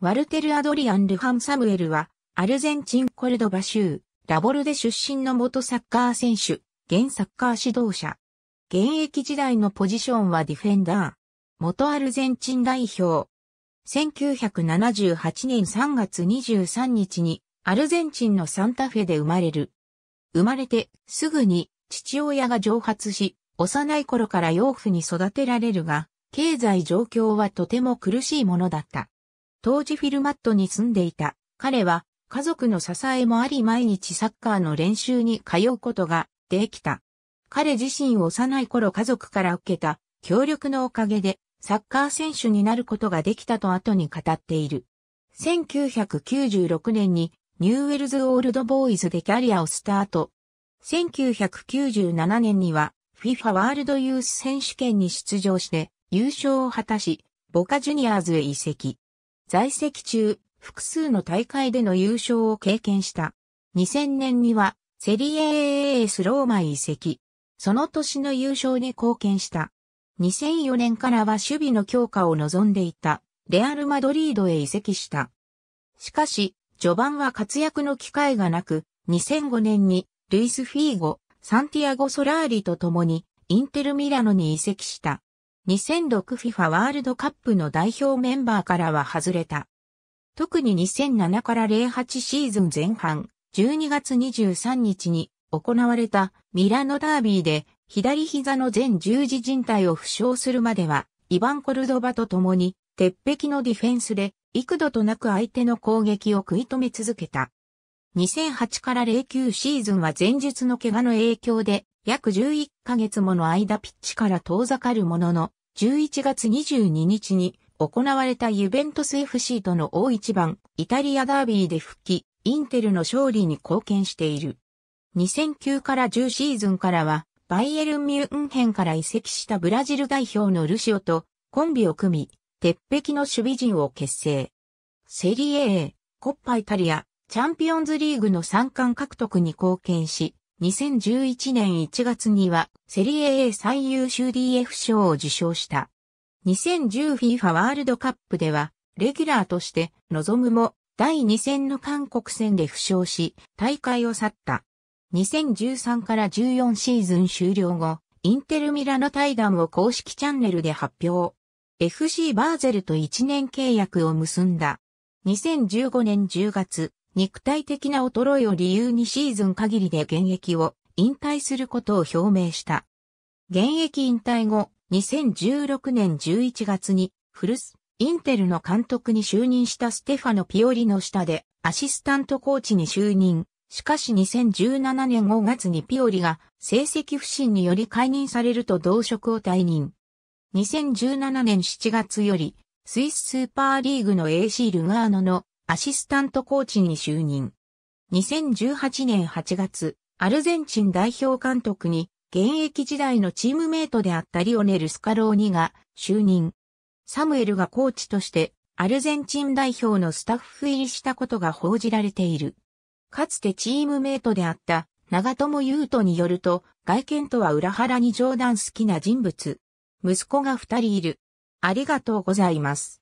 ワルテル・アドリアン・ルハン・サムエルは、アルゼンチン・コルドバ州、ラボルで出身の元サッカー選手、現サッカー指導者。現役時代のポジションはディフェンダー。元アルゼンチン代表。1978年3月23日に、アルゼンチンのサンタフェで生まれる。生まれてすぐに父親が蒸発し、幼い頃から養父に育てられるが、経済状況はとても苦しいものだった。当時フィルマットに住んでいた。彼は家族の支えもあり毎日サッカーの練習に通うことができた。彼自身幼い頃家族から受けた協力のおかげでサッカー選手になることができたと後に語っている。1996年にニューウェルズオールドボーイズでキャリアをスタート。1997年には FIFA ワールドユース選手権に出場して優勝を果たし、ボカジュニアーズへ移籍。在籍中、複数の大会での優勝を経験した。2000年には、セリエ A スローマ移籍。その年の優勝に貢献した。2004年からは守備の強化を望んでいた、レアル・マドリードへ移籍した。しかし、序盤は活躍の機会がなく、2005年に、ルイス・フィーゴ、サンティアゴ・ソラーリと共に、インテル・ミラノに移籍した。2006FIFA ワールドカップの代表メンバーからは外れた。特に2007から08シーズン前半、12月23日に行われたミラノダービーで左膝の全十字靭帯を負傷するまでは、イバン・コルドバと共に鉄壁のディフェンスで幾度となく相手の攻撃を食い止め続けた。2008から09シーズンは前述の怪我の影響で約11ヶ月もの間ピッチから遠ざかるものの、11月22日に行われたユベントス FC との大一番、イタリアダービーで復帰、インテルの勝利に貢献している。2009から10シーズンからは、バイエルン・ミュンヘンから移籍したブラジル代表のルシオとコンビを組み、鉄壁の守備陣を結成。セリエ A、コッパイタリア、チャンピオンズリーグの三冠獲得に貢献し、2011年1月にはセリエ A 最優秀 DF 賞を受賞した。2010FIFA ワールドカップでは、レギュラーとして、望むも、第2戦の韓国戦で負傷し、大会を去った。2013から14シーズン終了後、インテルミラノ対談を公式チャンネルで発表。FC バーゼルと1年契約を結んだ。2015年10月、肉体的な衰えを理由にシーズン限りで現役を引退することを表明した。現役引退後、2016年11月にフルス、インテルの監督に就任したステファノ・ピオリの下でアシスタントコーチに就任。しかし2017年5月にピオリが成績不振により解任されると同職を退任。2017年7月よりスイススーパーリーグの AC ルガーノのアシスタントコーチに就任。2018年8月、アルゼンチン代表監督に現役時代のチームメイトであったリオネル・スカローニが就任。サムエルがコーチとしてアルゼンチン代表のスタッフ入りしたことが報じられている。かつてチームメイトであった長友優斗によると、外見とは裏腹に冗談好きな人物。息子が二人いる。ありがとうございます。